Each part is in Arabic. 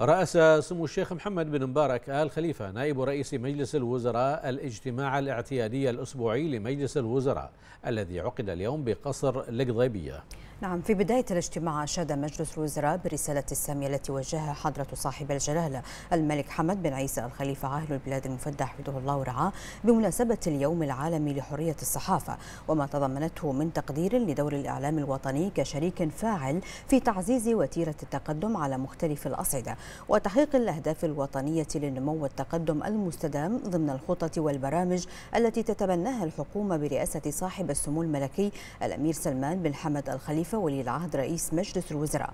رأس سمو الشيخ محمد بن مبارك آل خليفة نائب رئيس مجلس الوزراء الاجتماع الاعتيادي الأسبوعي لمجلس الوزراء الذي عقد اليوم بقصر القضيبية نعم في بداية الاجتماع أشاد مجلس الوزراء برسالة السامية التي وجهها حضرة صاحب الجلالة الملك حمد بن عيسى الخليفة عاهل البلاد المفدى حفظه الله ورعاه بمناسبة اليوم العالمي لحرية الصحافة وما تضمنته من تقدير لدور الإعلام الوطني كشريك فاعل في تعزيز وتيرة التقدم على مختلف الأصعدة وتحقيق الأهداف الوطنية للنمو والتقدم المستدام ضمن الخطط والبرامج التي تتبناها الحكومة برئاسة صاحب السمو الملكي الأمير سلمان بن حمد الخليفة الخليفة ولي العهد رئيس مجلس الوزراء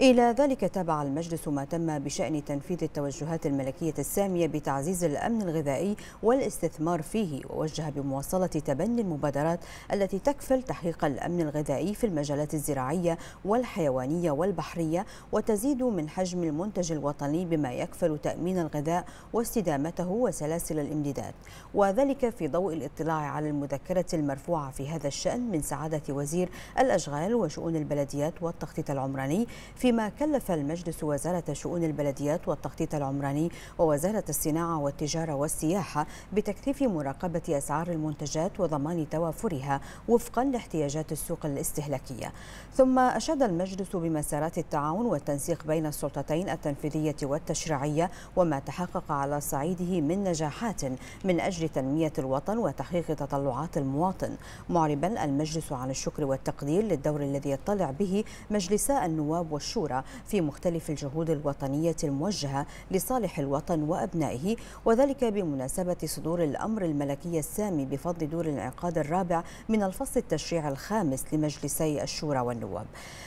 إلى ذلك تابع المجلس ما تم بشأن تنفيذ التوجهات الملكية السامية بتعزيز الأمن الغذائي والاستثمار فيه ووجه بمواصلة تبني المبادرات التي تكفل تحقيق الأمن الغذائي في المجالات الزراعية والحيوانية والبحرية وتزيد من حجم المنتج الوطني بما يكفل تأمين الغذاء واستدامته وسلاسل الامداد وذلك في ضوء الاطلاع على المذكرة المرفوعة في هذا الشأن من سعادة وزير الأشغال وشؤون البلديات والتخطيط العمراني فيما كلف المجلس وزارة شؤون البلديات والتخطيط العمراني ووزارة الصناعة والتجارة والسياحة بتكثيف مراقبة أسعار المنتجات وضمان توافرها وفقا لاحتياجات السوق الاستهلاكية ثم أشاد المجلس بمسارات التعاون والتنسيق بين السلطتين التنفيذية والتشريعية وما تحقق على صعيده من نجاحات من أجل تنمية الوطن وتحقيق تطلعات المواطن معربا المجلس عن الشكر والتقدير للدور الذي الذي يطلع به مجلس النواب والشورى في مختلف الجهود الوطنية الموجهة لصالح الوطن وأبنائه وذلك بمناسبة صدور الأمر الملكي السامي بفضل دور الانعقاد الرابع من الفصل التشريع الخامس لمجلسي الشورى والنواب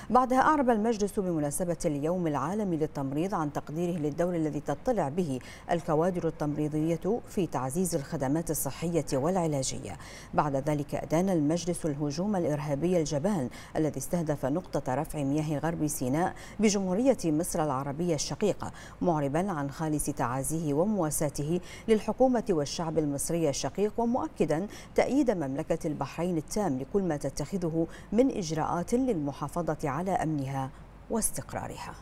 بعدها أعرب المجلس بمناسبة اليوم العالمي للتمريض عن تقديره للدور الذي تطلع به الكوادر التمريضية في تعزيز الخدمات الصحية والعلاجية بعد ذلك أدان المجلس الهجوم الإرهابي الجبان الذي استهدف نقطة رفع مياه غرب سيناء بجمهورية مصر العربية الشقيقة معربا عن خالص تعازيه ومواساته للحكومة والشعب المصري الشقيق ومؤكدا تأييد مملكة البحرين التام لكل ما تتخذه من إجراءات للمحافظة على أمنها واستقرارها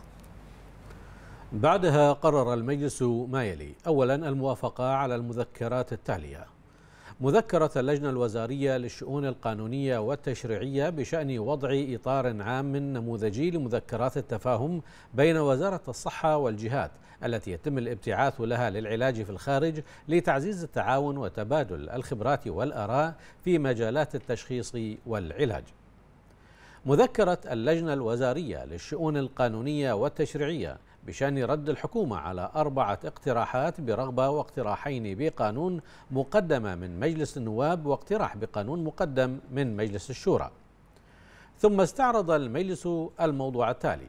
بعدها قرر المجلس ما يلي أولا الموافقة على المذكرات التالية مذكرة اللجنة الوزارية للشؤون القانونية والتشريعية بشأن وضع إطار عام نموذجي لمذكرات التفاهم بين وزارة الصحة والجهات التي يتم الابتعاث لها للعلاج في الخارج لتعزيز التعاون وتبادل الخبرات والآراء في مجالات التشخيص والعلاج مذكرة اللجنة الوزارية للشؤون القانونية والتشريعية بشان رد الحكومة على أربعة اقتراحات برغبة واقتراحين بقانون مقدمة من مجلس النواب واقتراح بقانون مقدم من مجلس الشورى ثم استعرض المجلس الموضوع التالي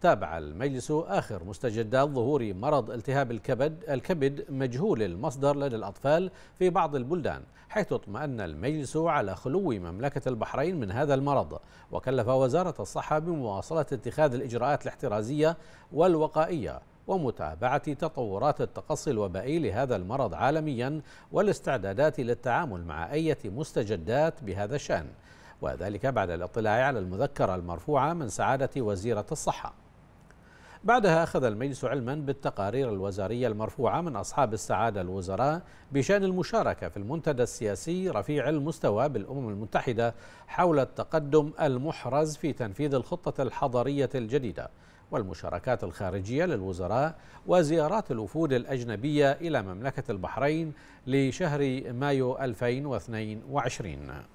تابع المجلس آخر مستجدات ظهور مرض التهاب الكبد الكبد مجهول المصدر لدى الأطفال في بعض البلدان حيث اطمأن المجلس على خلو مملكة البحرين من هذا المرض وكلف وزارة الصحة بمواصلة اتخاذ الإجراءات الاحترازية والوقائية ومتابعة تطورات التقصي الوبائي لهذا المرض عالميا والاستعدادات للتعامل مع أي مستجدات بهذا الشأن وذلك بعد الاطلاع على المذكرة المرفوعة من سعادة وزيرة الصحة بعدها أخذ المجلس علما بالتقارير الوزارية المرفوعة من أصحاب السعادة الوزراء بشأن المشاركة في المنتدى السياسي رفيع المستوى بالأمم المتحدة حول التقدم المحرز في تنفيذ الخطة الحضرية الجديدة والمشاركات الخارجية للوزراء وزيارات الوفود الأجنبية إلى مملكة البحرين لشهر مايو 2022